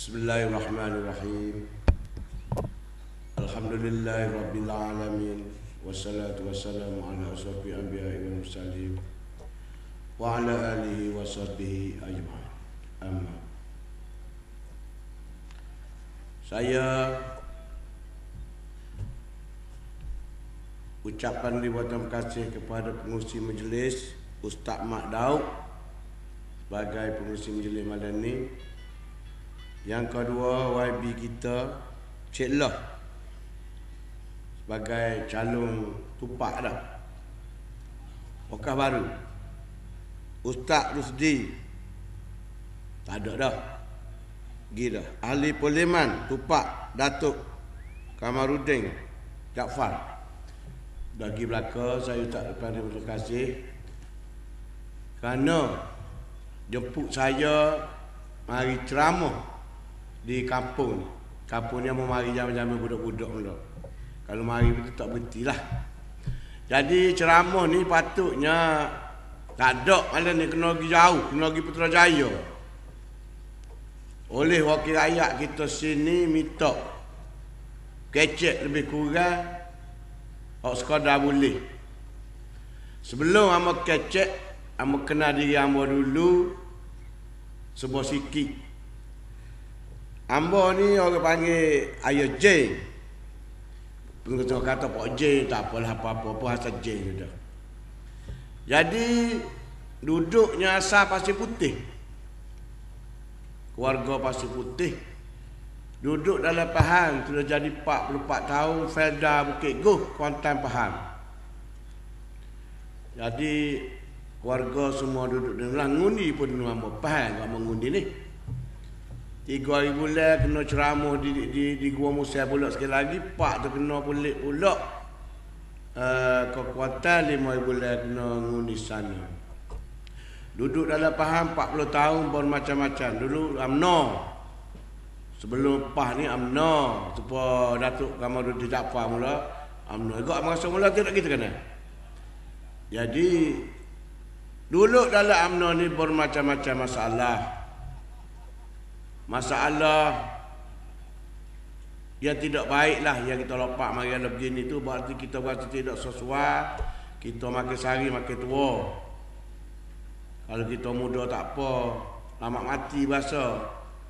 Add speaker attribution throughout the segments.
Speaker 1: Bismillahirrahmanirrahim Alhamdulillahirrabbilalamin Wassalatu wassalamu ala asafi anbiya ibn salim Wa ala alihi wa sahbihi ajma'in Amma Saya Ucapan ribuan terima kasih kepada pengurusi majlis Ustaz Mak Daud Sebagai pengurusi majlis malam ini yang kedua YB kita Cik Loh Sebagai calon tupak dah Pokah baru Ustaz Rusdi Tak ada dah Gila Ahli Poliman Tupak Datuk Kamarudin Jaafar bagi belakang saya tak depan dia berterima kasih Kerana Jemput saya Mari ceramah di kampung ni. Kampung ni mau mari jam-jam budak-budak mula. Kalau mari betul tak bertilah. Jadi ceramah ni patutnya tak ada malam ni kena pergi jauh, kena pergi Putrajaya. Oleh wakil rakyat kita sini minta kecek lebih kurang hak sekadar boleh. Sebelum amak kecek, amak kena diri amak dulu sebuah sikit Ambo ni orang panggil Ayah J Pengetahuan kata Pak J Tak apalah apa-apa pun asal J dia. Jadi Duduknya asal pasir putih warga pasir putih Duduk dalam Pahang Sudah jadi 44 tahun Felda Bukit Goh Kuantan Pahang Jadi warga semua duduk dalam Ngundi pun nama Pahang Kau mengundi ni Tiga hari bulan kena ceramah di, di, di, di Gua Musa pula sekali lagi. Pak tu kena pulik pula. Uh, eh, kekuatan lima hari bulan kena ngundi sana. Duduk dalam paham 40 tahun bermacam-macam. Dulu amno. Sebelum pah ni amno. Supaya Datuk Kamarudin Jaafar mula. Amno. Ikut amno rasa mula tidak kita kena. Jadi... dulu dalam amno ni bermacam-macam masalah masalah yang tidak baiklah yang kita lompat mari lebih begini tu berarti kita rasa tidak sesuai kita makin sari makin tua kalau kita muda tak apa lama mati bahasa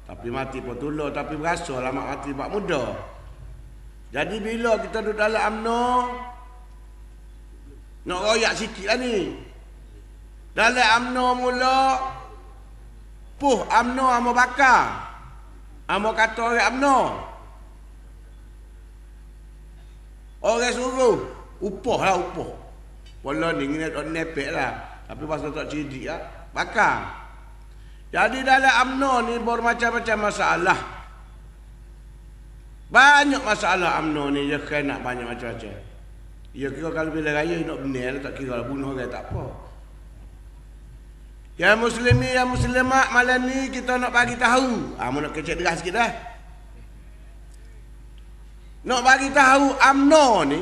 Speaker 1: tapi mati pun tula tapi berasa lama mati bak muda jadi bila kita duduk dalam amno nak royak sikit lah ni dalam amno mula puh amno amo bakar Amo kata orang abno. Orang suruh upah lah upah. Wala ni ngene tak nepek lah. Tapi pasal tak cidik lah. Bakar. Jadi dalam amno ni bermacam-macam masalah. Banyak masalah amno ni je kena banyak macam-macam. Ya kira kalau bila raya nak benar lah, tak kira lah bunuh orang tak apa. Ya muslimi, ya muslimat, malam ni kita nak bagi tahu. Ah, nak kecek deras sikit dah. Nak bagi tahu amno ni.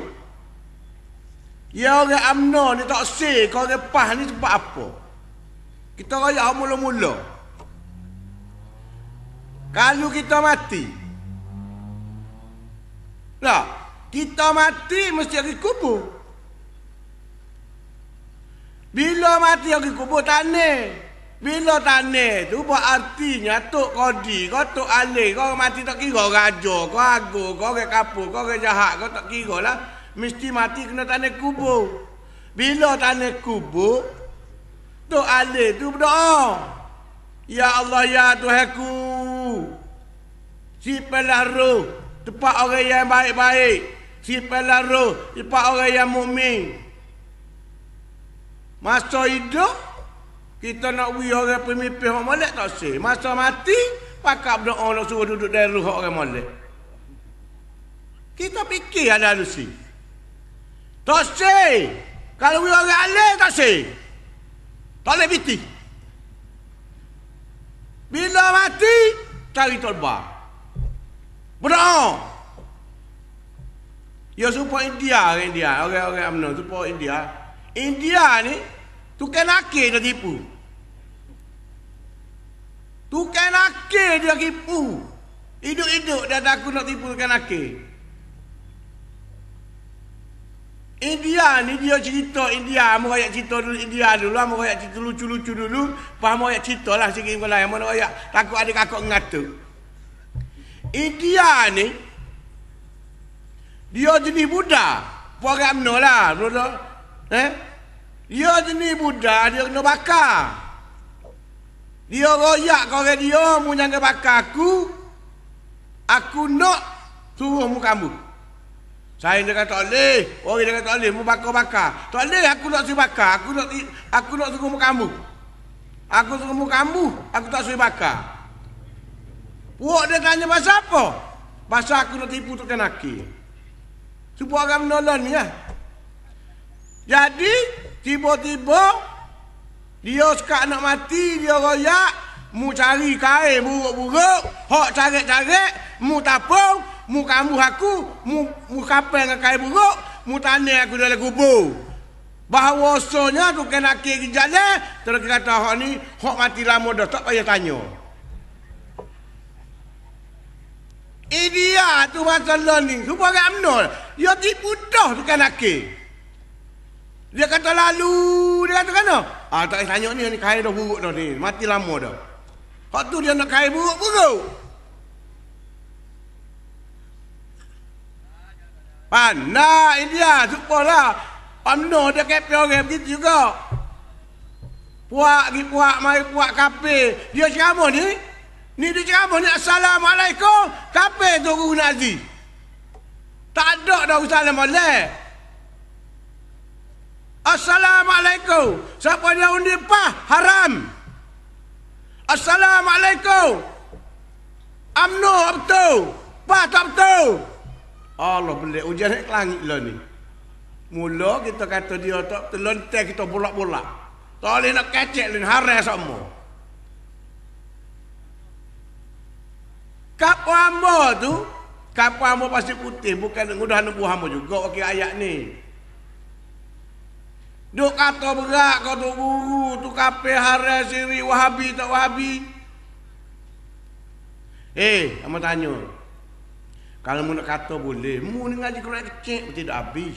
Speaker 1: Ya orang amno ni tak se, kau orang pah ni sebab apa? Kita raya mula-mula. Kalau kita mati. Lah, kita mati mesti ke kubur. Bila mati aku kubur tanah. Bila tanah tu buat artinya Tok Kodi, kau Tok Ali, kau mati tak kira raja, kau agu, kau ke kapu, kau ke jahat, kau tak kira lah. Mesti mati kena tanah kubur. Bila tanah kubur, tu Ali tu berdoa. Ya Allah, ya Tuhanku. Si pelaru, tempat orang yang baik-baik. Si pelaru, tempat orang yang mu'min. Masa hidup kita nak wi orang pemimpin orang molek tak sih. Masa mati pakak berdoa nak suruh duduk dari ruh orang molek. Kita fikir ada alusi. Tak sih. Kalau wi orang alim tak sih. Tak boleh piti. Bila mati cari tolba. Berdoa. Ya supaya India, India, orang-orang amno supaya India. India ni tukang nakir dia tipu. Tukang nakir dia tipu. Hidup-hidup dia takut nak tipu tukang nakir. India ni dia cerita India Amu ayat cerita dulu India dulu Amu ayat cerita lucu-lucu dulu Faham ayat cerita lah sikit pula Yang mana ayat takut ada kakak ngata India ni Dia jadi Buddha Puan Ramna lah Eh? Dia jenis budak dia kena bakar. Dia royak kau dia mu jangan bakar aku. Aku nak suruh mu kamu. Saya dengan tak boleh. Orang dengan tak boleh mu bakar-bakar. Tak boleh aku nak suruh bakar. Aku nak aku nak suruh mu kamu. Aku suruh mu kamu, aku tak suruh bakar. Puak dia tanya pasal apa? Pasal aku nak tipu tu kenaki. Supaya orang menolong ni lah. Ya? Jadi tiba-tiba dia sekak nak mati dia royak mu cari kain buruk-buruk hok caget-caget, mu tapung mu kamu aku mu mu kapai dengan kain buruk mu tanya aku dalam kubur bahawasanya tu kena kiri jalan terus kata hok ni hok mati lama dah tak payah tanya Idiot tu masalah ni Supaya amnul Ya tipu tu kan akhir dia kata lalu, dia kata kena. Ah tak payah tanya ni, ni kain dah buruk dah ni. Mati lama dah. Hak tu dia nak kain buruk buruk. Pandai ah, India supalah. Pamno dia kepi orang begitu juga. Puak pergi puak, mai puak kapi. Dia ceramah ni. Ni dia ceramah ni. Assalamualaikum. Kapi tu guru nazi. Tak ada dah usaha lemah leh. Assalamualaikum. Siapa yang undi pah haram. Assalamualaikum. Amno abtu. Pah tak abtu. Allah beli ujian ke langit lah ni. Mula kita kata dia tak terlentik kita bolak bulat Tak boleh nak kecek lain haram sama. Kapu hamba tu, kapu hamba pasti putih. Bukan mudah nak buah hamba juga. Okey ayat ni. Duk kata berat kau tu guru tu kafe hara siri wahabi tak wahabi. Eh, hey, amat tanya. Kalau mu nak kata boleh, mu ni ngaji kerja kecil mesti tidak habis.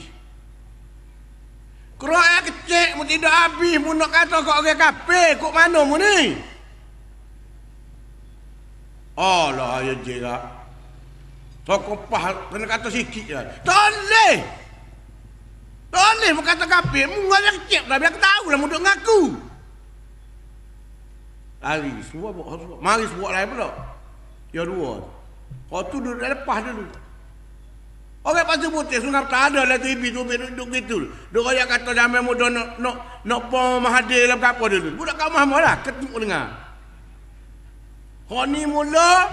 Speaker 1: Kerja kecil mesti tidak habis mu nak kata kau orang kafe, kau mana mu ni? Allah ya jiga. Tokopah kena kata sikit je. Tak boleh. Tonis pun kata kapir, mula dia kecep dah, biar aku tahu lah, muduk dengan aku. Lari, semua buat, mari semua lain pula. Yang dua. Kau tu duduk dah lepas dulu. Orang pasal putih, sungai tak ada lah tibi tu, duduk, duduk gitu. Dia kaya kata, jamai muda nak, nak, no pun mahadir lah, apa dulu. Budak kau mahmah lah, ketuk dengar. Kau ni mula,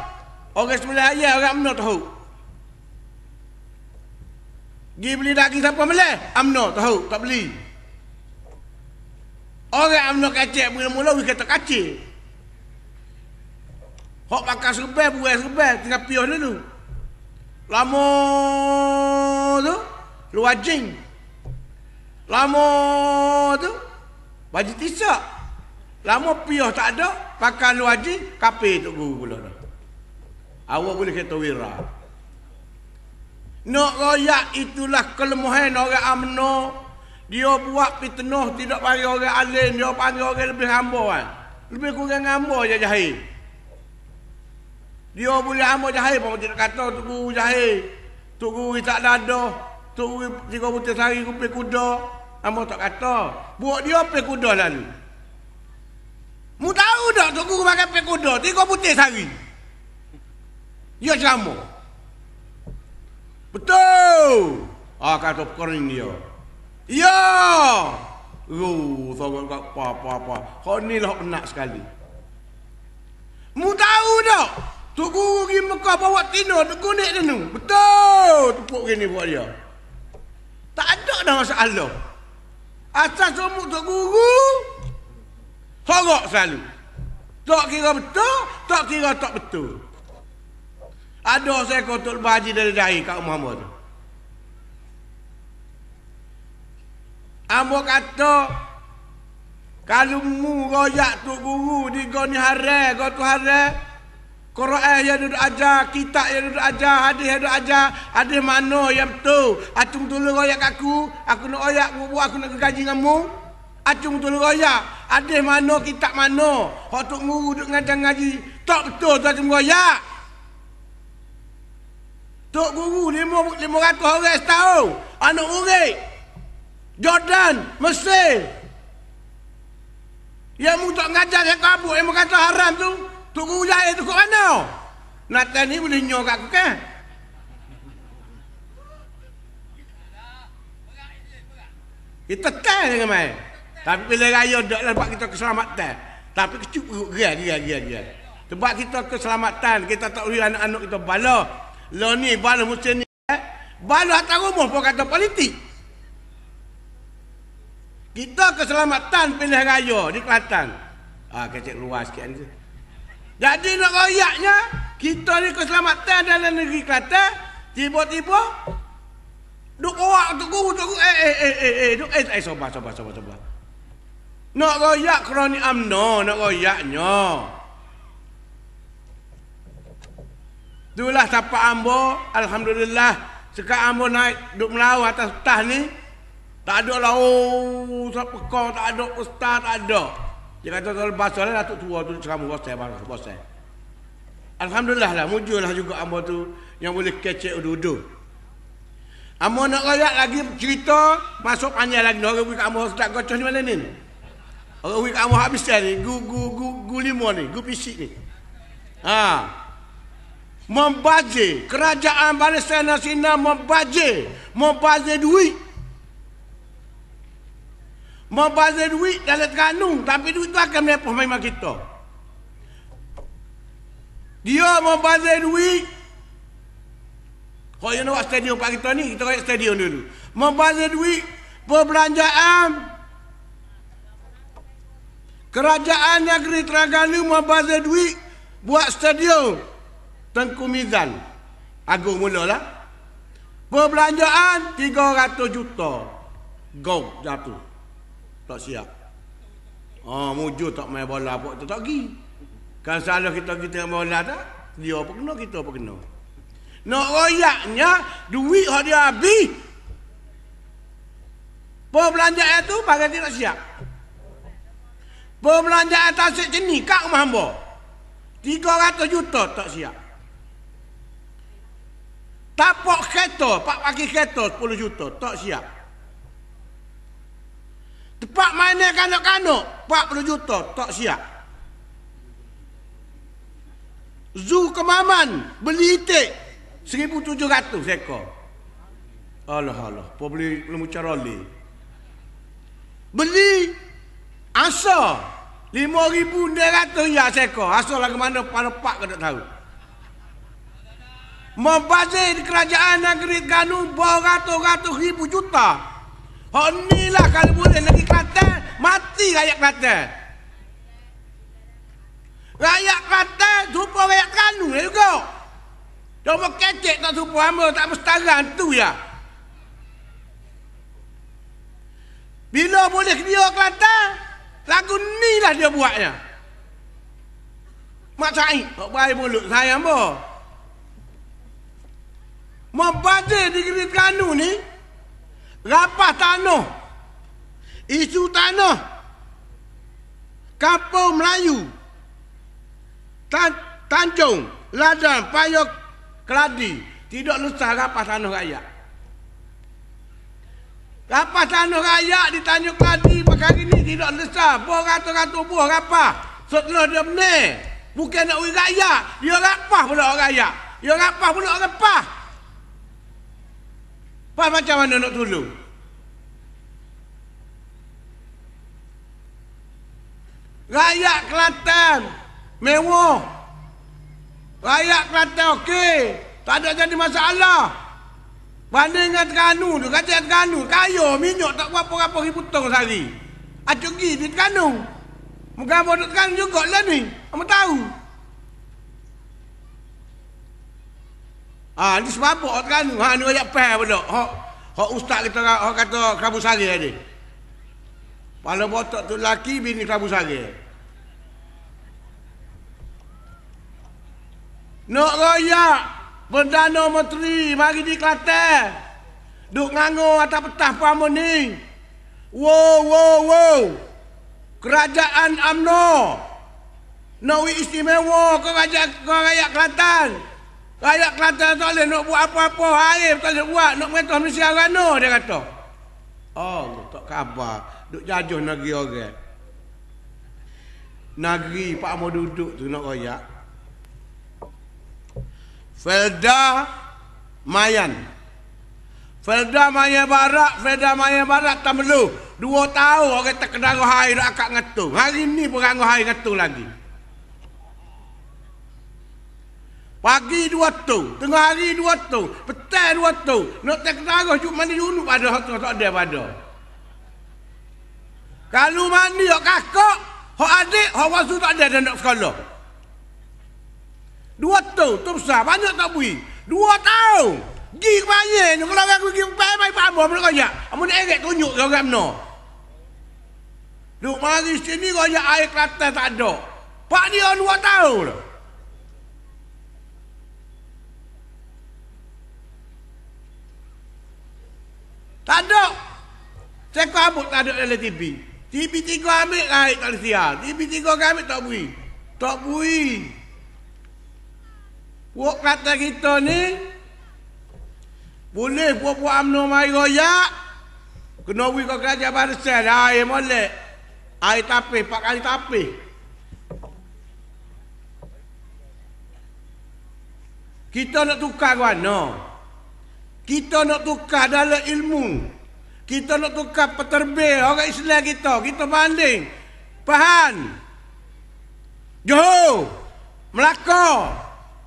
Speaker 1: orang sebelah ayah, orang mana tahu. Gi beli daging siapa malam? Amno tahu, tak beli. Orang Amno kacik mula mula wis kata kacik. Hok pakai serban, buai serban, tinggal pioh dulu. Lama tu, luar jing. Lama tu, baju tisak. Lama pioh tak ada, pakai luar jing, kapir tu guru pula. Awak boleh kata wirah. Nak royak itulah kelemahan orang amno. Dia buat pitnoh tidak bagi orang alim, dia panggil orang lebih hamba kan. Lebih kurang hamba je jahil. Dia boleh hamba jahil pun tidak kata tu guru jahil. Tu guru tak dada, tu guru tiga butir sari kupi kuda. Hamba tak kata. Buat dia pergi kuda lalu. Mu tahu tak tu guru makan pergi kuda, tiga butir sari. Dia ceramah. Betul. Ah kata kering dia. Ya. ya. Oh, sorang kat apa apa apa. Kau ni lah penat sekali. Mu tahu dah. Tu guru pergi Mekah bawa tino tu dia tu. Betul. Tepuk gini buat dia. Tak ada dah masalah. Asal semua tu guru sorok selalu. Tak kira betul, tak kira tak betul. Ada seekor tulbah haji dari dai kat rumah hamba tu. Hamba kata kalau mu royak tu guru di goni hare, go tu hare. Quran yang duduk ajar, kitab yang duduk ajar, hadis yang duduk ajar, hadis mana yang betul? Acung tu tulung royak aku, aku nak royak guru, aku nak gaji dengan mu. Acung tulung royak. Hadis mana kitab mana? Hak tok guru duduk ngajar ngaji, tak betul tu acung royak. Tok guru lima lima 500 orang setahun. Anak murid. Jordan, Mesir. Yang mung tak ngajar yang kabut yang kata haram tu. Tok guru jahil tu kat mana? Nathan ni boleh nyok kat aku kan? Kita tekan dengan main. Tapi bila raya dok lah kita keselamatan. Tapi kecup gila gila gila gerak. Sebab kita keselamatan, kita tak boleh anak-anak kita bala. Lo ni balu musim ni eh? Balu atas rumah pun kata politik Kita keselamatan pilih raya di Kelantan Ah kecil luar sikit ni Jadi nak royaknya Kita ni keselamatan dalam negeri Kelantan Tiba-tiba Duk orang tu guru tu Eh eh eh eh eh duk, Eh eh sobat sobat sobat sobat Nak royak ni amno Nak royaknya Nak royaknya Itulah siapa ambo, Alhamdulillah. Sekarang ambo naik duk melau atas tah ni. Tak ada lah, oh, siapa kau, tak ada, ustaz, tak ada. Dia kata, kalau basah lah, Datuk tua tu, ceramah bosai, bosai, bosai. Alhamdulillah lah, mujur lah juga ambo tu yang boleh kecek udu-udu. Ambo nak rakyat lagi cerita, masuk panjang lagi. Orang pergi ambo, ustaz, gocoh ni mana ni? Orang pergi ambo habis ni, gu, gu, gu, gu, gu ni, gu pisik ni. Haa membajir kerajaan Palestin Nasional membajir membajir duit membajir duit dalam terganu tapi duit tu akan melepuh memang kita dia membajir duit kalau nak buat stadium pak kita ni kita buat stadium dulu membajir duit perbelanjaan kerajaan negeri Terengganu membajir duit buat stadium Tengku Mizan Agung mulalah Perbelanjaan 300 juta Go jatuh Tak siap Oh muju tak main bola pun tak pergi Kan salah kita pergi tengok bola tak Dia apa kena kita apa kena Nak royaknya Duit yang dia habis Perbelanjaan tu Bagaimana tidak siap Perbelanjaan tasik jenis Kak rumah hamba 300 juta tak siap tak pok kereta, pak pagi kereta 10 juta, tak siap. Tepat main kanak-kanak, 40 juta, tak siap. Zu kemaman, beli itik, 1,700 sekor. Allah Allah, pun beli lemu caroli. Beli asa, 5,200 ya sekor. Asa lah ke mana, pak ke tak tahu membazir di kerajaan negeri Ganu beratus-ratus ribu juta. Hak lah kalau boleh negeri Kelantan, mati rakyat Kelantan. Rakyat Kelantan supaya rakyat Ganu lah ya juga. Cuma kecek tak supa hamba, tak bersetaraan tu ya. Bila boleh dia Kelantan, lagu ni lah dia buatnya. Mak Syahid, baik mulut saya, ambil. Membajir di negeri Terengganu ni Rapah tanah Isu tanah Kampung Melayu Tan Tanjung Ladang Payok Keladi Tidak lusah rapah tanah rakyat Rapah tanah rakyat di Tanjung Keladi Pekari ini tidak lusah Buah ratu-ratu buah rapah Setelah dia menang Bukan nak uji rakyat Dia rapah pula rakyat Dia rapah pula rapah, dia rapah, pula rapah. Faham macam mana nak tolong? Rakyat Kelantan mewah. Rakyat Kelantan okey. Tak ada jadi masalah. Banding dengan Terengganu tu. Kata yang Terengganu. Kaya minyak tak berapa-apa ribu tong sehari. Acuk gigi di Terengganu. Mungkin orang Terengganu juga lah ni. Kamu Kamu tahu. Ah ni sebab apa terang ha ni ayat pas pada. hok ha ustaz kita, ha kata kamu sari ni. Pala botak tu laki bini kamu sari. Nak royak Perdana Menteri mari di Kelantan. Duk ngango atas petah pamo ni. Wo wo wo. Kerajaan AMNO. Nak istimewa kau kerajaan Kelantan. Rakyat Kelantan tak boleh nak buat apa-apa Harif tak boleh buat Nak merintah Malaysia rana dia kata Oh tak khabar Duk jajuh negeri orang Negeri Pak Amor duduk tu nak rakyat Felda Mayan Felda Mayan Barat Felda Mayan Barat tak perlu Dua tahun orang tak kena rohai Nak akak ngetung Hari ni pun rohai ngetung lagi Pagi dua tu, tengah hari dua tu, petang dua tu, nak tak kenarah cuk mandi dulu pada hak tak ada pada. Kalau mandi hak kakak, hak adik, hak wasu tak ada dan nak sekolah. Dua tu, tu besar, banyak tak bui. Dua tahun, pergi ke bayi, kalau orang pergi ke bayi, bayi pahamu, apa nak kaya? Apa nak erik tunjuk ke orang mana? Duk mari sini, kaya air kelata tak ada. Pak dia dua tahun lah. Tak ada. Saya kau ambil tak ada dalam TV. TV tiga ambil lah tak boleh siar. TV tiga kau ambil tak bui. Tak bui. Puak kata kita ni. Boleh puak-puak amno mai royak. Kena bui kau kerja barisan. Air molek. Air tapih. Empat kali tapih. Kita nak tukar ke mana? No. Kita nak tukar dalam ilmu. Kita nak tukar peterbih orang Islam kita. Kita banding. Pahan. Johor. Melaka.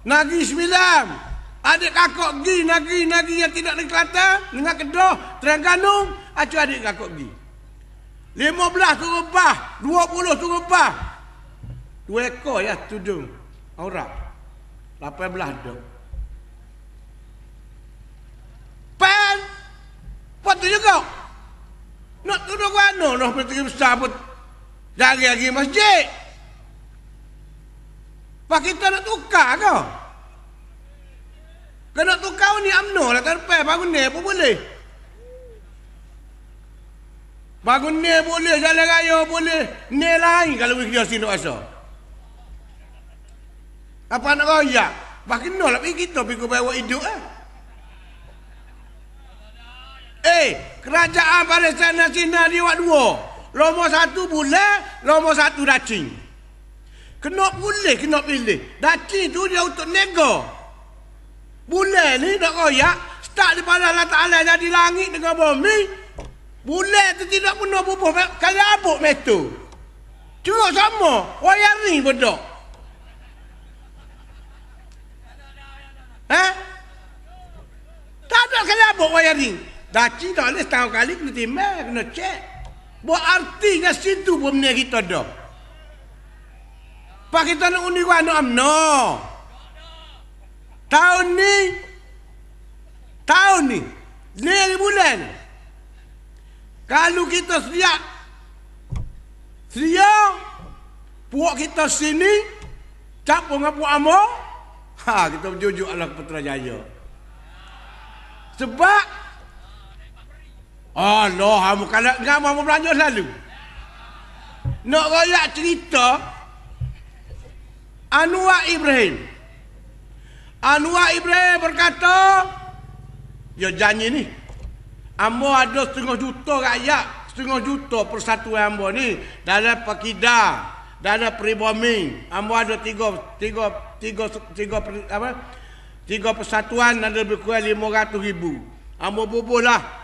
Speaker 1: Nagi Sembilan. Adik kakak pergi nagi-nagi yang tidak di Kelantan. Dengan Kedah. Terengganu. Acu adik kakak pergi. Lima belas tu rebah. Dua puluh tu rebah. Dua ekor ya tudung. Orang. Lapan belas dong. tu juga. Nak tuduh ke mana lah pergi besar pun. Dari lagi masjid. Pak kita nak tukar ke? Kalau nak tukar ni amno lah terpeh bangun ni pun boleh. Bangun ni boleh, jalan raya boleh. Ni lain kalau pergi ke sini rasa. Apa nak raya? Pak kena lah pergi kita pergi bawa hidup eh. Eh, kerajaan Palestin dan Cina dia buat dua. Nombor satu boleh, nombor satu dacing. Kena boleh, kena pilih. Dacing tu dia untuk nego. Boleh ni nak royak, start daripada Allah Ta'ala jadi langit dengan bumi. Boleh tu tidak guna bubuh, kalau abuk metu. Cuma sama, royak ni bodoh, eh? Ha? Tak ada kalau abuk royak ni. Dah cinta ni setahun kali kena timbal, kena cek. Buat arti ke situ pun benda kita dah. Pak kita nak undi kuat nak amno. Tahun ni, tahun ni, ni hari bulan. Kalau kita siap, siap, puak kita sini, cap pun apa amok, ha, kita berjujuk Allah Putra Jaya. Sebab, Allah ah, kamu kalau enggak mau ah, belanja selalu. Nak royak cerita Anwar Ibrahim. Anwar Ibrahim berkata, dia ya, janji ni. Ambo ada setengah juta rakyat, setengah juta persatuan ambo ni dalam Pakida, dalam pribumi. Ambo ada tiga tiga tiga tiga, tiga apa? Tiga persatuan ada lebih kurang 500,000. Ambo bubuhlah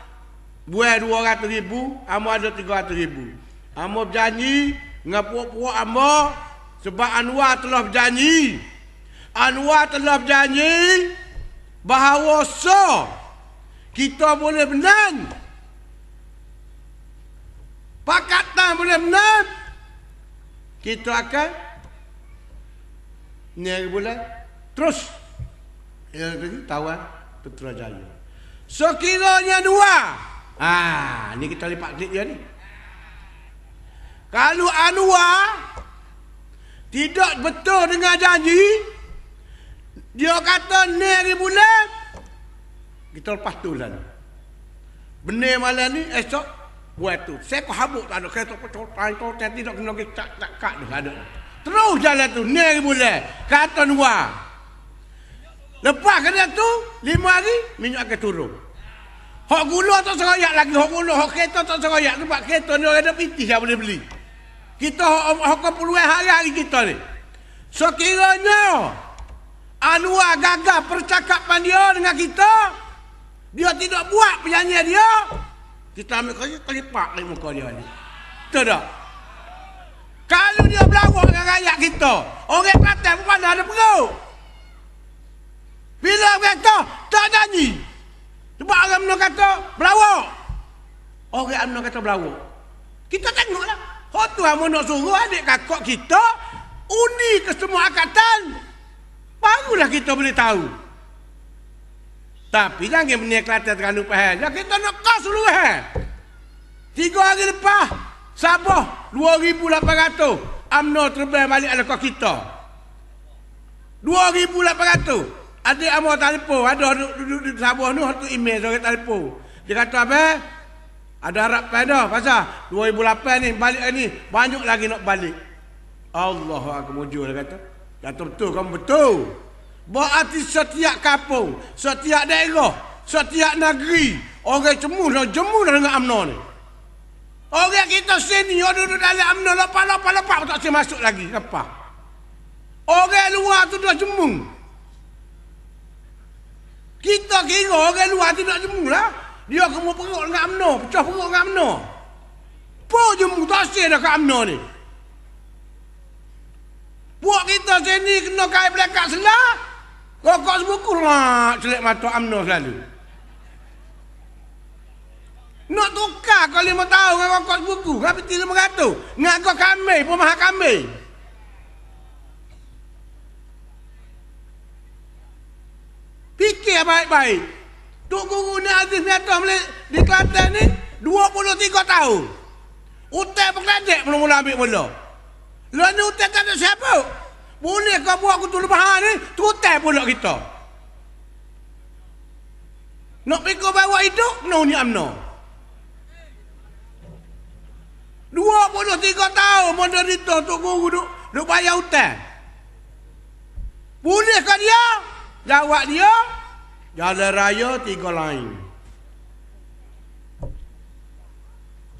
Speaker 1: Buat dua ratus ribu, amu ada tiga ratus ribu. Amu berjanji dengan puak-puak amu sebab Anwar telah berjanji. Anwar telah berjanji bahawa so kita boleh menang. Pakatan boleh menang. Kita akan ni boleh terus. Yang tadi tawar Putrajaya. Sekiranya so, dua. Ah, ni kita lipat klip dia ni. Kalau Anwar tidak betul dengan janji, dia kata ni hari bulan kita lepas tu lah ni. Benar malam ni esok buat tu. Saya kau habuk tak ada kereta pun tolong tolong tak tidak kena lagi tak tak kat tu ada. Terus jalan tu ni hari bulan kata Anwar. Lepas kena tu lima hari minyak akan turun. Hak gula tak seroyak lagi. Hak gula, hak kereta tak seroyak. Sebab kereta ni orang ada piti yang boleh beli. Kita hak hak puluhan hari-hari kita ni. So kiranya Anwar gagal percakapan dia dengan kita. Dia tidak buat penyanyian dia. Kita ambil kerja, terlipat di muka dia ni. Betul tak? Kalau dia berlawak dengan rakyat kita. Orang patah pun mana ada perut. Bila mereka tak nyanyi. Sebab orang UMNO kata berlawak. Orang amno kata berlawak. Kita tengoklah. Hak oh, tu UMNO nak suruh adik kakak kita undi ke semua akatan. Barulah kita boleh tahu. Tapi jangan punya kelata terganu pahal. Ya, kita nak kau seluruh. Tiga hari lepas, Sabah 2,800. UMNO terbang balik ada kau kita. 2,800. Ada amor telefon, ada duduk duduk di Sabah ni satu email seorang telefon. Dia kata apa? Ada harap dah pasal 2008 ni balik ni banyak lagi nak balik. Allah aku mujur dia kata. Kata betul kamu betul. Berarti setiap kapung, setiap daerah, setiap negeri orang semua nak jemu dengan amno ni. Orang kita sini orang duduk dalam amno lepas lepas lepas tak sempat masuk lagi lepas. Orang luar tu dah jemu. Kita kira orang luar tu nak jemu lah. Dia kemur perut dengan amno. Pecah perut dengan amno. Puk jemu tak asyik dah kat amno ni. buat kita sini kena kain belakang selah. Kokok sebuku lah celik mata amno selalu. Nak tukar kau lima tahun dengan kokok sebuku. Kau pergi lima ratus. Ngak kau kambing pun mahal kambing. Fikir baik-baik. Tok Guru ni Aziz ni atas balik di Kelantan ni 23 tahun. Utai pekerjaan mula-mula ambil mula. Lepas ni utai kata siapa? Boleh kau buat kutu lebahan ni, tutai pula kita. Nak pergi bawa hidup, no ni amno. 23 tahun benda ni tu, Tok Guru duk, duk bayar utai. Boleh kau dia? Ya? Jawab dia jalan raya tiga lain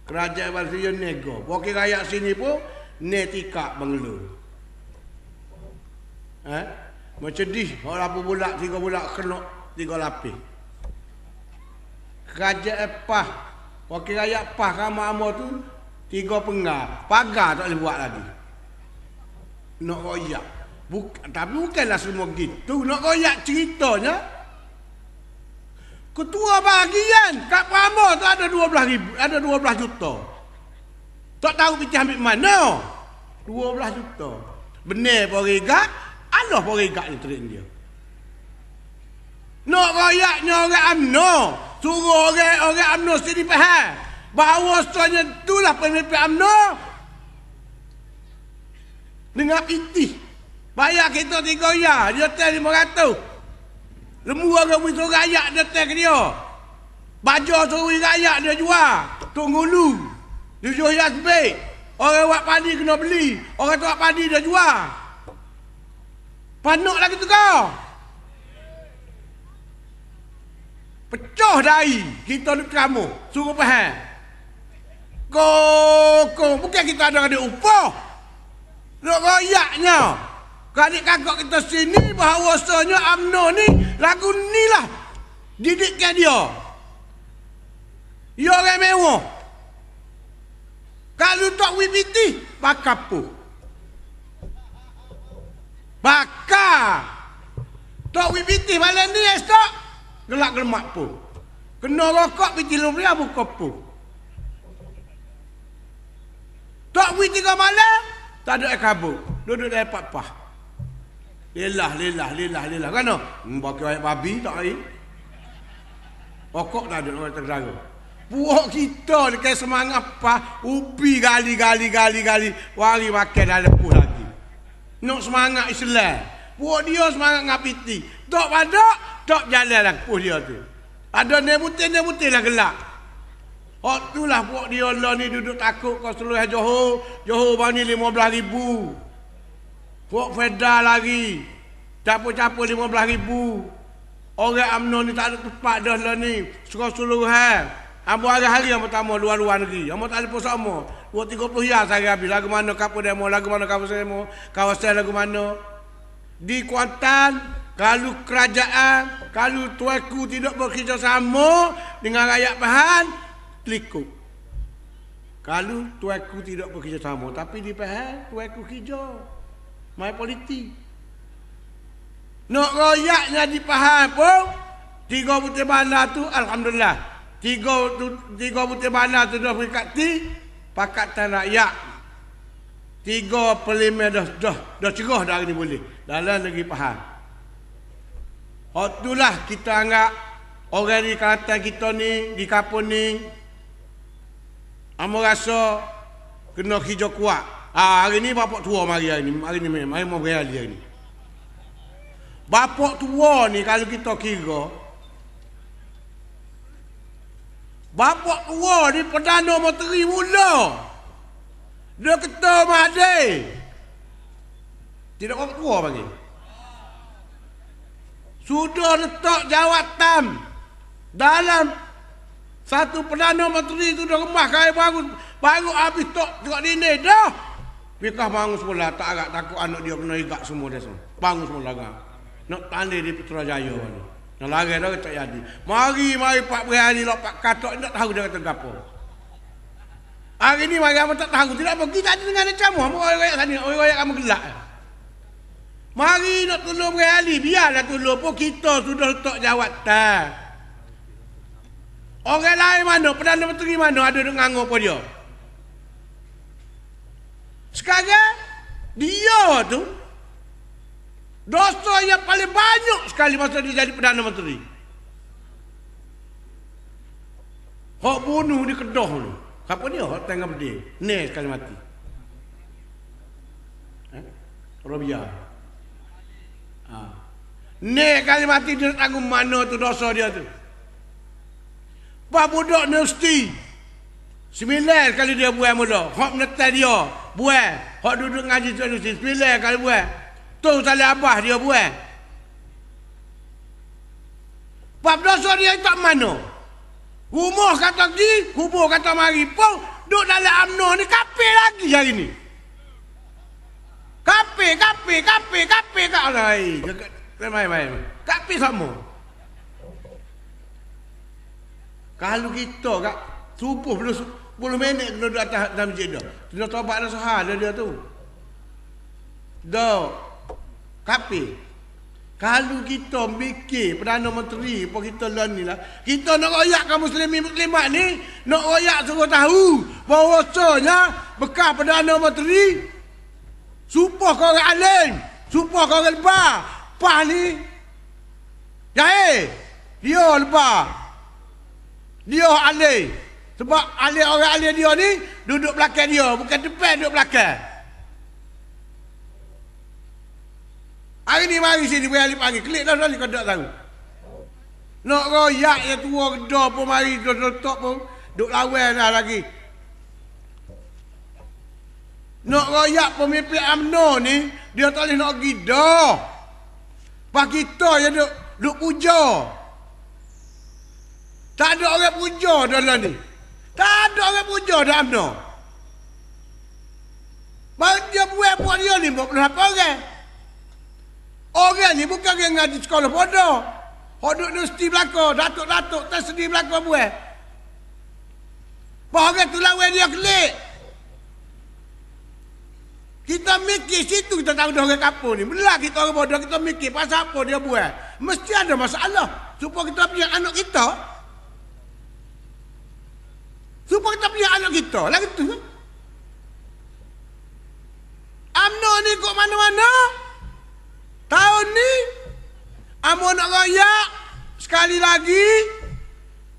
Speaker 1: kerajaan Malaysia nego wakil rakyat sini pun netika mengelu eh macam di orang pun bulat tiga bulat kena tiga lapis kerajaan pah wakil rakyat pah kamu-kamu tu tiga pengar pagar tak boleh buat lagi nak royak Buk, tapi bukanlah semua gitu nak royak ceritanya. Ketua bahagian kat Pramo tu ada 12 ribu, ada 12 juta. Tak tahu pergi ambil mana. 12 juta. Benar poriga, Allah poriga ni terik dia. Nak royaknya orang amno, suruh orang orang amno sini faham. Bahawa sebenarnya itulah pemimpin amno. Dengan itih Bayar kita tiga ya, dia tel lima ratus. Lembu orang pun suruh rakyat dia tel ke dia. Baja suruh rakyat dia jual. Tunggu lu. Dia jual yasbek. Orang buat padi kena beli. Orang tuak padi dia jual. Panuk lagi tegak. Pecah dari kita nak kamu suruh faham. Kok kok bukan kita ada ada upah. Nak royaknya. Kanik kakak kita sini bahawasanya Amno ni lagu ni lah didikkan dia. Ya orang Kalau tak WPT, bakar pun. Bakar. Tak WPT malam ni esok, gelak gelmak pun. Kena rokok, piti lumia buka pun. Tak WPT ke malam, tak ada air Duduk dekat papah. Lelah, lelah, lelah, lelah. Kan no? Bagi ayat babi tak air. Pokok dah ada orang tergerak. Buat kita dekat semangat apa? Ubi gali, gali, gali, gali. Wali pakai dah lepuh lagi. Nak semangat Islam. Buat dia semangat ngapiti. Tak pada, tak jalan lah kepuh dia tu. Ada nebutin, nebutin lah gelap. Waktu lah buat dia Allah ni duduk takut kau seluruh Johor. Johor bawah ni lima belah ribu. Puk Feda lari. Capa-capa lima belah ribu. Orang UMNO ni tak ada tempat dah lah ni. Suruh seluruh hal. Ambo hari hari yang pertama luar-luar negeri. Ambo tak ada pusat umur. Dua tiga puluh hias sehari habis. Lagu mana kapal demo, lagu mana kapal demo. Kawasan lagu mana. Di Kuantan, kalau kerajaan, kalau tuaku tidak bekerja sama dengan rakyat Pahan, teliku. Kalau tuaku tidak bekerja sama, tapi di Pahan tuaku hijau mai politik. Nak rakyatnya dipahami pun tiga butir bandar tu alhamdulillah. Tiga tu tiga butir bandar tu dah berkat ti pakatan rakyat. Tiga pelima dah dah dah cerah dah ni boleh. Dalam negeri Pahang. Hak itulah kita anggap orang di kata kita ni di Kapuning amo rasa kena hijau kuat. Ah hari ni bapak tua mari hari ni. Hari ni mai mau berali hari ni. Bapak tua ni kalau kita kira Bapak tua ni Perdana Menteri mula Dia kata Mahdi Tidak bapak tua bagi Sudah letak jawatan Dalam Satu Perdana Menteri tu dah remah Kaya baru Baru habis tok tengok dinding dah Pikah bangus pula tak agak takut anak dia kena igak semua dia semua. Bangus semua agak. Nak tanda di Putrajaya ni. Kan. Nak lari dah tak jadi. Mari mari pak berani lah pak katok nak tahu dia kata apa. Hari ni mari apa tak tahu tidak pergi tak ada dengan dia camu. Apa orang royak sana? Orang royak kamu gelak. Mari nak tolong berani biarlah tolong pun kita sudah letak jawatan. Orang lain mana? Perdana Menteri mana ada duk nganggup pun dia? Sekarang dia tu dosa yang paling banyak sekali masa dia jadi perdana menteri. Hak bunuh di Kedah tu. Siapa dia? Hak tengah berdiri. Ni sekali mati. Eh? Rabia. Ha. Ni sekali mati dia tanggung mana tu dosa dia tu. Pak budak mesti. Sembilan kali dia buat mula. Hak menetai dia buat hak duduk ngaji tuan Nusin sembilan kali buat tu tali abah dia buat pap dosa dia tak mano. rumah kata di, kubur kata mari pun duduk dalam amno ni kapir lagi hari ni kapir kapir kapir kapir tak ada mai mai, kapir sama kalau kita kat subuh belum 10 minit kena duduk atas dalam masjid dia. tahu apa dah sahal dia, dia tu. Dah. Kapi. Kalau kita mikir Perdana Menteri pun kita lah ni lah. Kita nak royak kaum muslimin muslimat ni. Nak royak suruh tahu. Bahawasanya bekas Perdana Menteri. Supah kau orang alim. Supah kau orang lebar. Pah ni. Jahil. Dia lebar. Dia alim. Sebab ahli orang ahli dia ni duduk belakang dia, bukan depan duduk belakang. Hari ni mari sini beri alif angin. Klik dah sekali kau tak tahu. Nak royak yang tua gedor pun mari tutup pun. Duk lawan dah lagi. Nak royak pemimpin amno ni. Dia tak boleh nak gedor. Pak kita yang duk, duk puja. Tak ada orang puja dalam ni ada orang puja tak ada. Mak dia buat apa dia ni buat berapa orang? Orang ni bukan orang ngaji sekolah bodoh. Hak duduk universiti belaka, datuk-datuk tak sedih belaka buat. Pak orang tu lawan dia kelik. Kita mikir situ kita tahu dah orang kapur ni. Bila kita orang bodoh kita mikir pasal apa dia buat. Mesti ada masalah. Supaya kita punya anak kita. Supaya kita punya anak kita lah gitu. UMNO ni kok mana-mana. Tahun ni. UMNO nak raya. Sekali lagi.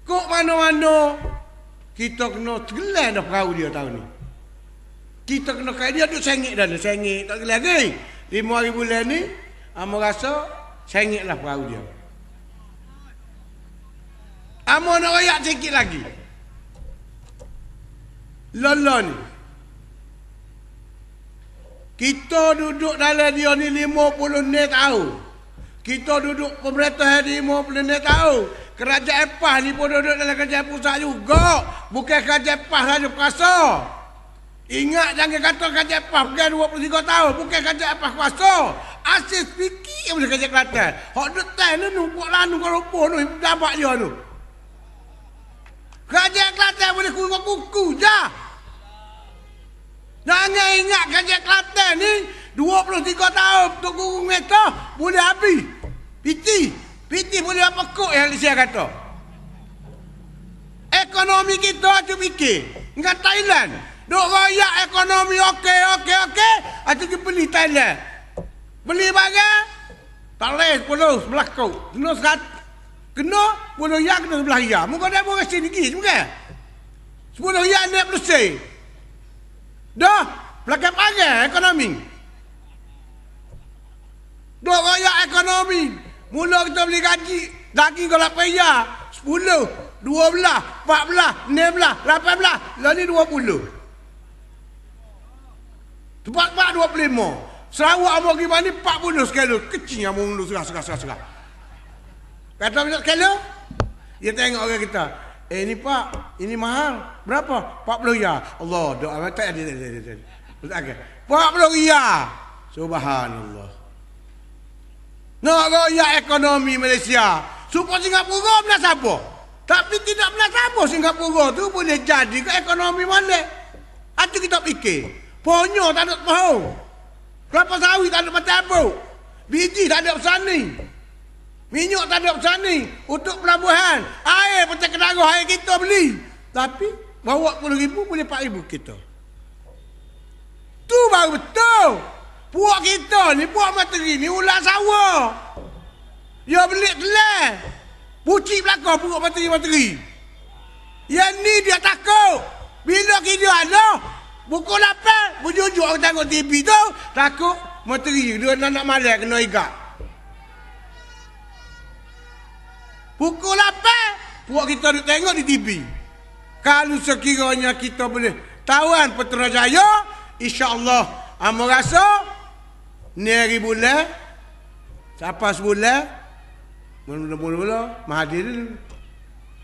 Speaker 1: Kok mana-mana. Kita kena tergelan dah perahu dia tahun ni. Kita kena kaya dia duduk sengit dah. Sengit tak gelan lagi. Lima hari bulan ni. UMNO rasa. Sengit lah perahu dia. UMNO nak raya sikit lagi lala ni kita duduk dalam dia ni 50 tahun kita duduk pemerintah ni 50 tahun kerajaan EPAH ni pun duduk dalam kerajaan pusat juga bukan kerajaan EPAH saja lah kuasa ingat jangan kata kerajaan EPAH bukan 23 tahun bukan kerajaan EPAH kuasa asyik fikir yang boleh kerajaan Kelantan yang duduk tanah ni buat lanu kalau pun ni dapat dia tu Kerajaan Kelantan boleh kurung kuku dah. Jangan ingat kerajaan Kelantan ni 23 tahun untuk kurung itu boleh habis. Piti. Piti boleh apa kok yang Malaysia kata. Ekonomi kita tu fikir. Dengan Thailand. Duk royak ekonomi okey, okey, okey. Atau kita beli Thailand. Beli barang. Tak boleh 10 belakang. Tengok Kena Sepuluh ya kena sebelah ya Muka dah buat resi ni gis bukan ya ni bersih Dah Pelakai panggil ekonomi Dua rakyat ekonomi Mula kita beli gaji Lagi kalau lapan ya Sepuluh Dua belah Empat belah Enam belah Lapan belah Lagi dua puluh Tempat-tempat dua puluh lima Sarawak amat pergi mana Empat puluh sekali Kecil yang mengundur Serah, serah, serah, serah Kata minat sekali Dia tengok orang kita Eh ni pak Ini mahal Berapa? 40 ya Allah doa mata ya dia, dia, dia. 40 ya Subhanallah Nak ya ekonomi Malaysia Supaya Singapura pernah siapa? Tapi tidak pernah siapa Singapura tu boleh jadi ke ekonomi mana? Itu kita fikir. Ponyo tak ada pohon. Kelapa sawit tak ada macam apa? Biji tak ada pesan ni. Minyak tak ada sana untuk pelabuhan. Air pecah kenaruh air kita beli. Tapi bawa puluh ribu boleh 4 ribu kita. Tu baru betul. Puak kita ni puak materi ni ulat sawah. Ya beli telah. Puci belakang puak materi-materi. Yang ni dia takut. Bila kita ada, Buku 8, berjujur orang tengok TV tu, takut materi. Dia nak marah kena ikat. Pukul 8 Buat kita duduk tengok di TV Kalau sekiranya kita boleh Tawan Petrajaya InsyaAllah Amor rasa Ni hari bulan Siapa sebulan Mula-mula-mula Mahathir dulu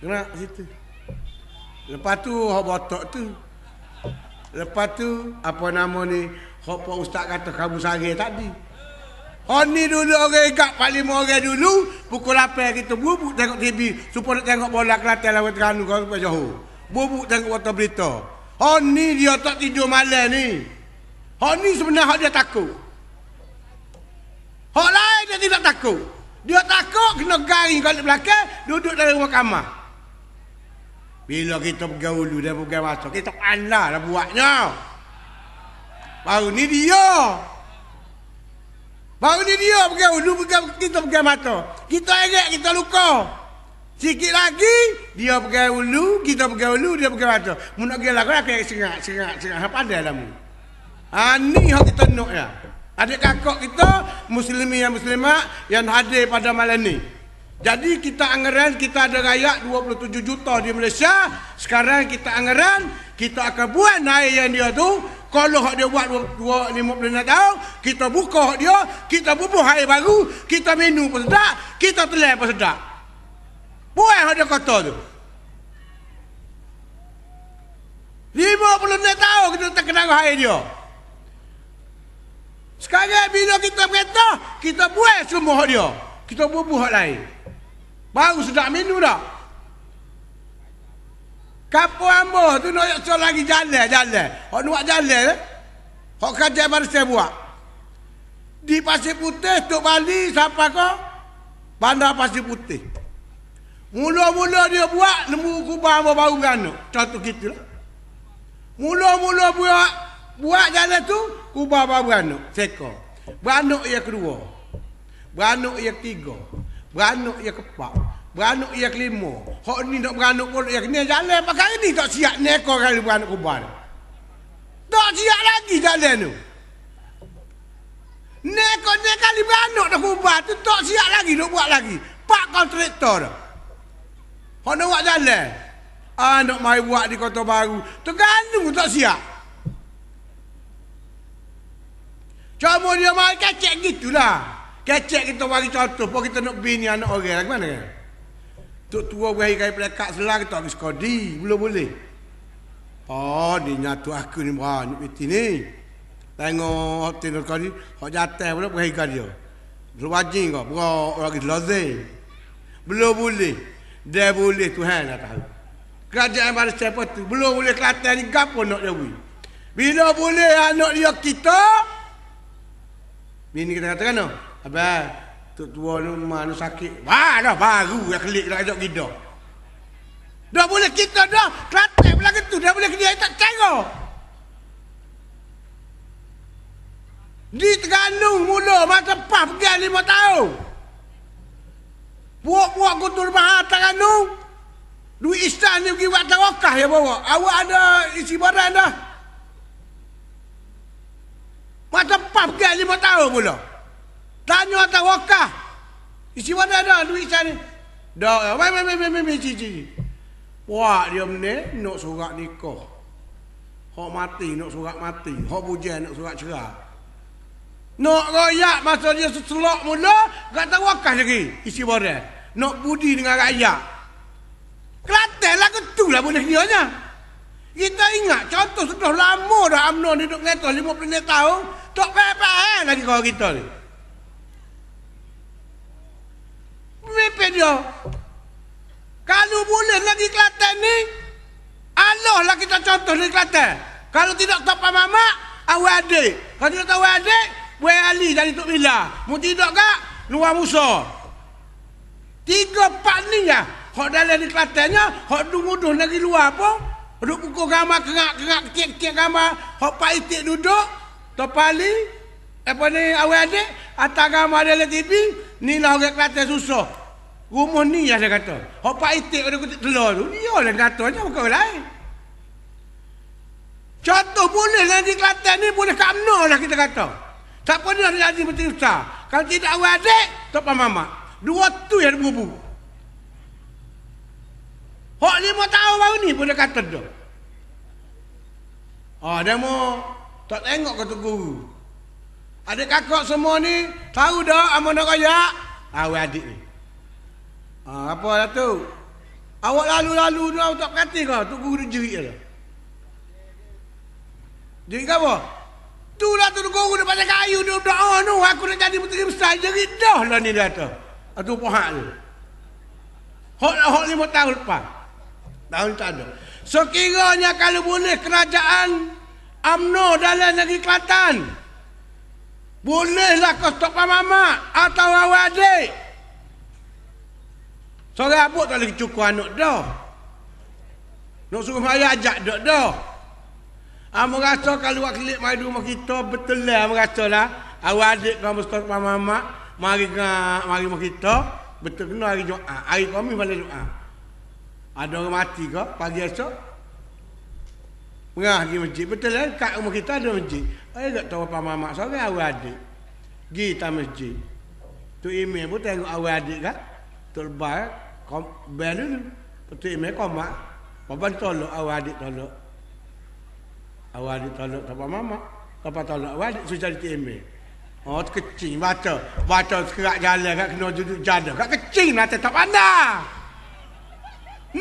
Speaker 1: Kena situ Lepas tu Hak botok tu Lepas tu Apa nama ni Hak Pak Ustaz kata Kamu sari tadi Oh ni dulu orang ikat Pak Lima orang dulu Pukul 8 kita bubuk tengok TV Supaya tengok bola Kelantan lawan Terhanu Kau sampai jauh oh, Bubuk tengok waktu berita Oh ni dia tak tidur malam ni Oh ni sebenarnya dia takut Hak lain dia tidak takut Dia takut kena garing kalau belakang Duduk dalam rumah kamar Bila kita pergi ulu dan pergi masuk Kita pandai lah buatnya Baru ni dia Baru ni dia pegang hudu, pegang kita pegang mata. Kita erat, kita luka. Sikit lagi, dia pegang hudu, kita pegang hudu, dia pegang mata. Mereka nak pergi lah, kalau kena serak, serak, serak. Apa ha, ada dalam ni? Ha, ni yang kita nak ya. Adik kakak kita, muslimi yang muslimat, yang hadir pada malam ni. Jadi kita anggaran kita ada rakyat 27 juta di Malaysia. Sekarang kita anggaran kita akan buat naik yang dia tu. Kalau hak dia buat 250 tahun, kita buka hak dia, kita bubuh air baru, kita menu pun sedap, kita telan pun sedap. Buat hak dia kata tu. 50 tahun kita tak kenal hak dia. Sekarang bila kita berita, kita buat semua hak dia. Kita bubuh hak lain. Baru sudah minum dah. Kapo ambo tu nak cor lagi jalan, jalan. Hok nak jalan. Eh? Hok kerja baru saya buat. Di Pasir Putih tu Bali sampai ke Bandar Pasir Putih. Mula-mula dia buat lembu kubah baru baru berano. Contoh gitu lah. Mula-mula buat buat jalan tu kubah baru berano. Sekor. Beranok yang kedua. Beranok yang ketiga beranak ia kepak beranak ia kelima hok ni nak beranak pun ia kena jalan pakai ini tak siap neko kali beranak kubar tak siap lagi jalan tu neko ni kali beranak dah kubar tu tak siap lagi nak buat lagi pak kontraktor hok nak buat jalan ah nak mai buat di kota baru tu tergantung tak siap Cuma dia main kacik gitulah. Kecek kita bagi contoh Pada kita nak bini anak orang lah Bagaimana kan Tuk tua berakhir kaya pelekat selang Kita habis kodi Belum boleh Oh dia nyatu aku ni Banyak piti ni Tengok Hati nak kodi Hak jatah pula berakhir kaya dia Berwajin wajin kau Berak orang kita lazim Belum boleh Dia boleh Tuhan dah tahu Kerajaan pada siapa tu Belum boleh kelatan ni Gapa nak dia beri Bila boleh anak dia kita Bini kita katakan no? Abah, tu tua ni mak ni sakit. Wah, dah baru dah kelik nak ajak kita. Dah boleh kita dah. Kelantan pula tu. Dah boleh kita tak cara. Di Terganung mula masa pas pergi lima tahun. Buat-buat kutul mahal Terganung. Duit istan ni pergi buat tarokah ya bawa. Awak ada isi barang dah. Masa pas pergi lima tahun mula. Tanya atas wakah. Isi mana dah duit saya ni? Dah. Mai, mai, mai, mai, mai, mai, Wah, dia ni nak surat nikah. Hak mati, nak surat mati. Hak bujian, nak surat cerah. Nak rakyat masa dia seselok mula, tak tahu wakah lagi. Isi mana? Nak budi dengan rakyat. Kelantan lah ketulah bunuh dia kita ingat contoh sudah lama dah UMNO ni duduk ngetos 50 tahun. Tak payah-payah lagi kalau kita ni. keripik dia. Kalau boleh lagi Kelantan ni, Allah lah kita contoh dari Kelantan. Kalau tidak tak paham mamak, awal adik. Kalau tidak tahu adik, buat Ali dari Tok Bila. Mau tidak kak, luar Musa. Tiga pak ni lah. Hak dalam di Kelantannya, hak duduk-duduk lagi luar pun, duduk pukul gambar, kengak-kengak, kek-kek gambar, hak pak itik duduk, topali, apa ni awal adik, atas gambar dalam TV, ni lah orang Kelantan susah. Rumah ni lah dia kata. Hak pak itik ada kutik telur tu. Ni lah dia kata ni bukan lain. Contoh boleh lah di Kelantan ni boleh kat mana lah kita kata. Tak pernah dia lazim betul besar. Kalau tidak awal adik, tak paham mama. Dua tu yang berubu. Hak lima tahun baru ni boleh kata tu. Oh, ah, dia mau tak tengok kata guru. Adik kakak semua ni tahu dah amanah raya. Awal adik ni. Ha, apa Datuk? Lah awak lalu-lalu tu awak tak perhati kau? Tok guru dia jerit lah. Jerit apa? Tu lah tu guru dia pasal kayu dia berdoa tu. Aku nak jadi menteri besar. Jerit dah lah ni dia kata. Itu pun hak tu. Hak-hak lima tahun lepas. Tahun tak ada. Sekiranya so, kalau boleh kerajaan UMNO dalam negeri Kelantan. Bolehlah kau stop mamak atau awak adik. Sore abuk tak boleh cukup anak dah. Nak suruh saya ajak dah dah. Amu rasa kalau awak kelip mari rumah kita betul lah amu rasa Awak adik kamu stok mama mak mari ke mari rumah kita betul kena hari doa. Ah, hari kami balik doa. Ada orang mati ke pagi esok? Mengah pergi masjid. Betul lah kat rumah kita ada masjid. Ayah tak tahu apa mama sore awak adik. Gita masjid. Tu email pun tengok awak adik kan. Tolbar kau Ben ini Peti ini kau Papa tolok awal adik tolok Awal adik tolok Papa mama Papa tolok awal adik Sudah di TMA Oh kecil Baca Baca sekerak jalan Kak kena duduk jalan Kak kecil Mata tak pandang lah,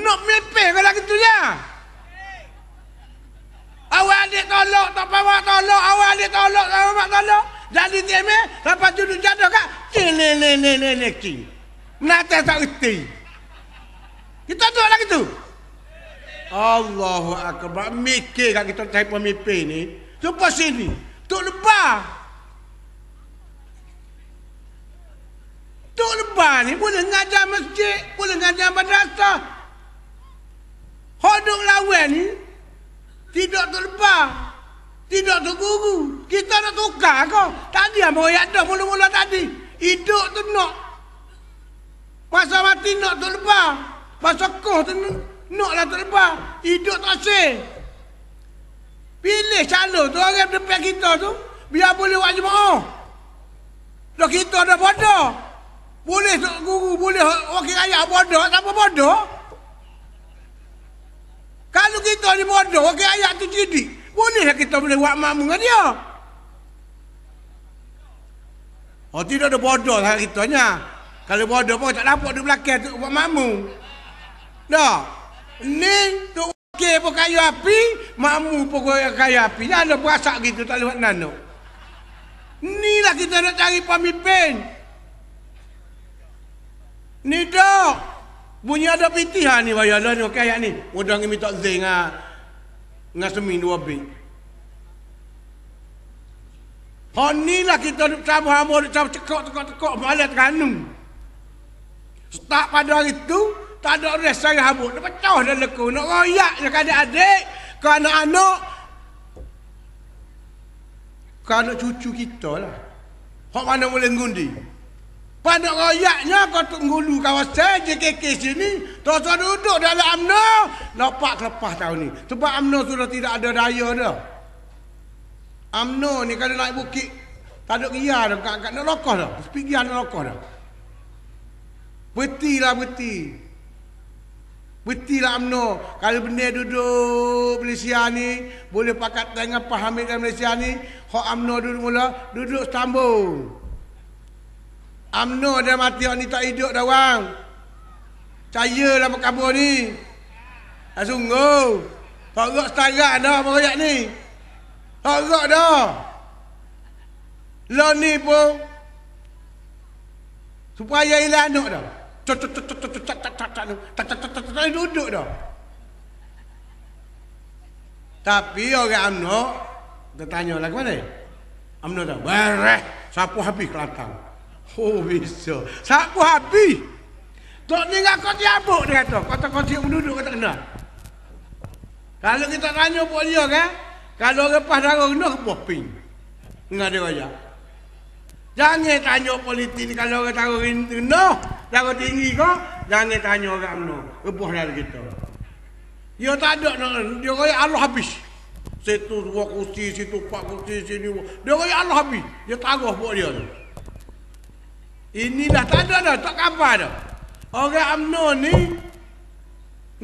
Speaker 1: Nak mimpin Kalau gitu ya Awal adik tolok Tak papa tolok Awal adik tolok Tak papa tolok Jadi TMA Lepas duduk jalan Kak Cing Nenek Nenek Nenek Nenek Nenek Nenek Nenek kita tu lagi tu. Allahu akbar. Mikir kat kita tak pemimpin ni. Jumpa sini. Tok lebah. Tok lebah ni boleh ngaji masjid, boleh ngaji madrasah. Hodok lawan ni tidak tok lebah. Tidak tok guru. Kita nak tukar ke? Tadi ambo ayat dah mula-mula tadi. Hidup tu nak. Masa mati nak tok lebah. Masa kau tu naklah terbang. Hidup tak asing. Pilih calon tu orang depan kita tu. Biar boleh buat jemaah. Dah kita dah bodoh. Boleh tu guru, boleh wakil ayah bodoh. apa bodoh? Kalau kita ni bodoh, wakil ayah tu jadi, Boleh kita boleh buat makmum dengan dia? Oh tidak ada bodoh lah kita ni. Kalau bodoh pun tak dapat di belakang tu buat makmum. Dah. ni tu ke pun kayu api, mamu pun kayu api. Dah ada puasa gitu tak lewat nano. Inilah kita nak cari pemimpin. Ni dah. Bunyi ada pitihan ni bayar lah ni okay, ni. Udah ngimi tak zing ngah ngah semin dua bi. Honi lah kita duk cabu hamur duk cekok cekok cekok balat kanung. Start pada hari itu tak ada res sang habuk. Dia pecah dan leku. Nak royak je kadang adik. Kau anak-anak. Kau anak cucu kita lah. Kau mana boleh ngundi. Pada royaknya kau tu ngulu kawasan JKK sini. Tuan-tuan duduk dalam UMNO. Lepak lepas tahun ni. Sebab UMNO sudah tidak ada daya dah. UMNO ni kalau naik bukit. Tak ada kia dah. nak lokoh dah. Sepigian nak lokoh dah. Berti lah berti. Beti lah UMNO. Kalau benda duduk Malaysia ni, boleh pakat tangan pahami dalam Malaysia ni, kalau UMNO duduk mula, duduk sambung. UMNO dah mati orang ni tak hidup dah orang. Caya lah berkabur ni. Dah sungguh. Tak rak setara dah merayak ni. Tak rak dah. Lah ni pun. Supaya hilang anak dah duduk dah. Tapi orang UMNO dia tanya lah ke mana? UMNO tak bereh sapu habis Kelantan. Oh bisa. Sapu habis. Tok ni ngak kau diabuk dia kata. Kata kau tiup penduduk kata kena. Kalau kita tanya pun dia kan. Kalau lepas darah kena ke buah ping. Dengar dia raja. Jangan tanya politik ni kalau orang taruh kena. No. Lama tinggi kau, jangan tanya orang tu. Rebuh dari kita. Dia tak ada, dia kaya Allah habis. Situ dua kursi, situ empat kursi, sini. Dia kaya Allah habis. Dia taruh buat dia Ini dah tak ada dah, tak kabar dah. Orang UMNO ni,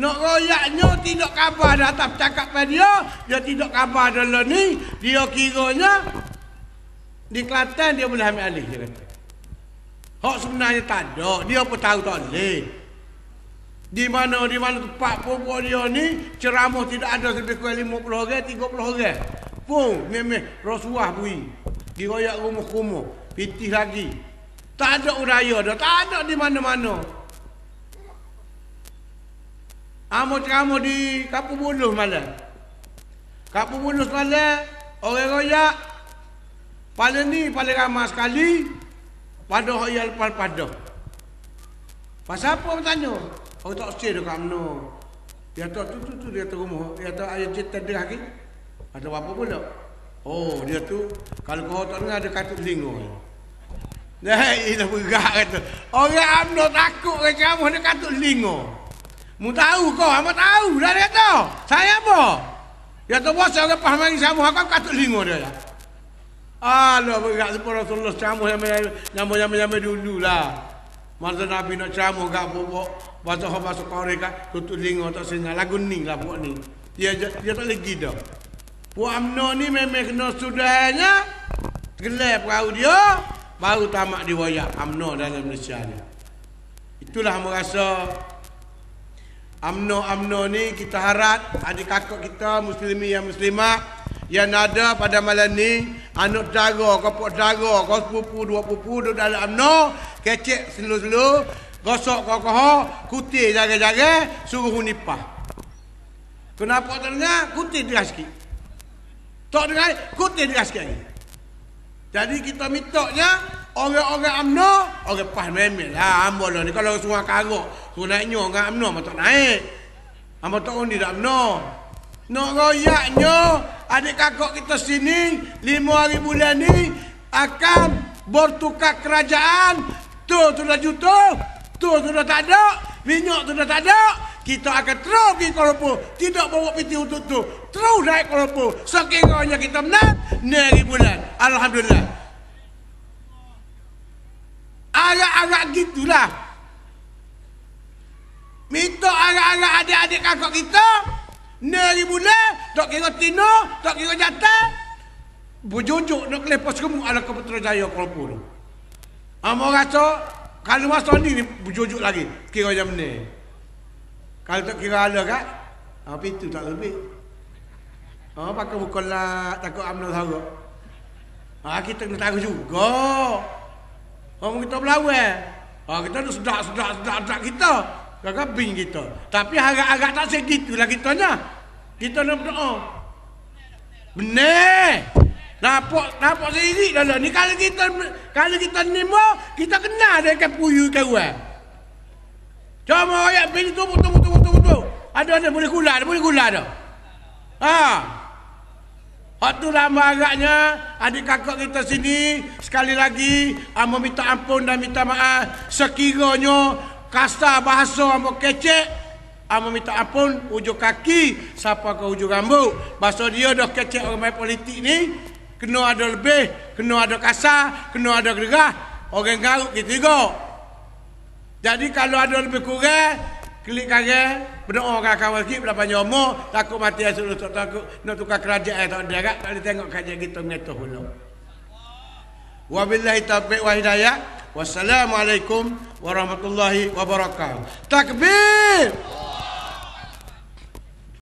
Speaker 1: nak royaknya tidak kabar dah tak cakap pada dia, dia tidak kabar dah lah ni, dia kiranya, di Kelantan dia boleh ambil alih, dia kata. Hak sebenarnya tak ada. Dia pun tahu tak boleh. Di mana di mana tempat perempuan dia ni ceramah tidak ada lebih kurang lima 50 orang, puluh orang. Pun memang rasuah bui. Di royak rumah-rumah, pitih lagi. Tak ada uraya dah, tak ada di mana-mana. Amo ah, ceramah di Kapu Buluh malam. Kapu Buluh malam, orang royak paling ni paling ramai sekali pada hak yang lepas pada. Pasal apa bertanya? Oh tak sedih dekat mana? Dia tak tu tu tu dia tu rumah. Dia tak ada cerita dah lagi. Ada apa pula? Oh dia tu kalau kau tak dengar ada katuk lingkungan. Nah, itu bergerak kata. Orang amno takut ke kamu ada katuk lingo. Mu tahu kau, amat tahu lah dia kata. Saya apa? Dia tu bos orang pahamari sama kau katuk lingo dia. Alah, bergak sepuluh Rasulullah ceramah yang menyama-nyama dulu lah. Masa Nabi nak ceramah, gak bobok. Baca khabar sekorek kat, tutup lingau tak sengah. Lagu ni lah buat ni. Dia, dia tak lagi dah. Puan Amno ni memang kena sudahnya. Gelar perahu dia. Baru tamak diwayak Amno dalam Malaysia ni. Itulah kamu rasa. Amno-amno ni kita harap adik kakak kita muslimi yang muslimah yang ada pada malam ni anak tara kepok tara kos pupu dua pupu duduk dalam amno, kecek selu-selu gosok kau kau kutih jaga-jaga suruh hunipah kenapa tak dengar kutih dengar sikit tak dengar kutih dengar sikit lagi jadi kita mintanya orang-orang amno orang pas memel lah ambo lah ni kalau semua karok suruh naik nyok dengan amno mah tak naik ambo tak undi dak amno nak royaknya adik kakak kita sini lima hari bulan ni akan bertukar kerajaan. Tu tu dah jutuh. Tu tu dah tak ada. Minyak tu dah tak ada. Kita akan terus pergi Kuala Tidak bawa piti untuk tu. Terus naik Kuala Lumpur. Sekiranya kita menang, negeri bulan. Alhamdulillah. Arak-arak gitulah. Minta arak-arak adik-adik kakak kita Neri bule, tak kira tino, tak kira jata Bujujuk nak lepas kamu ala ke Petra Jaya Kelopur. Amo rasa, kalau masa ni bujujuk lagi, kira macam ni. Kalau tak kira ala kak, ah, apa itu tak lebih. Oh, pakai muka lah, takut amna sahaja. Ah, kita kena tahu juga. Orang oh, kita berlawan. Ah, kita ada sedak, sedak, sedak, sedak kita. Kakak bin kita. Tapi agak-agak tak segitu segitulah kita nya. Kita nak berdoa. Benar. Nampak nampak sendiri dah lah. Ni kalau kita kalau kita ni mau kita kena dia ke puyu ke uang. Cuma ayat bin tu betul betul betul betul. Ada ada boleh gula, ada boleh gula dah. Ha. Waktu lama agaknya adik kakak kita sini sekali lagi ah, meminta ampun dan minta maaf sekiranya Kasar, bahasa ambo kecek ambo minta ampun ujung kaki siapa ke ujung rambut bahasa dia dah kecek orang main politik ni kena ada lebih kena ada kasar kena ada gerah orang garuk kita juga jadi kalau ada lebih kurang klik kare berdoa kan kawan sikit berapa nyomo takut mati esok tu takut nak tukar kerajaan tak ada tak boleh tengok kerajaan kita mengetuh hulu wabillahi taufiq wa hidayah Wassalamualaikum warahmatullahi wabarakatuh. Takbir!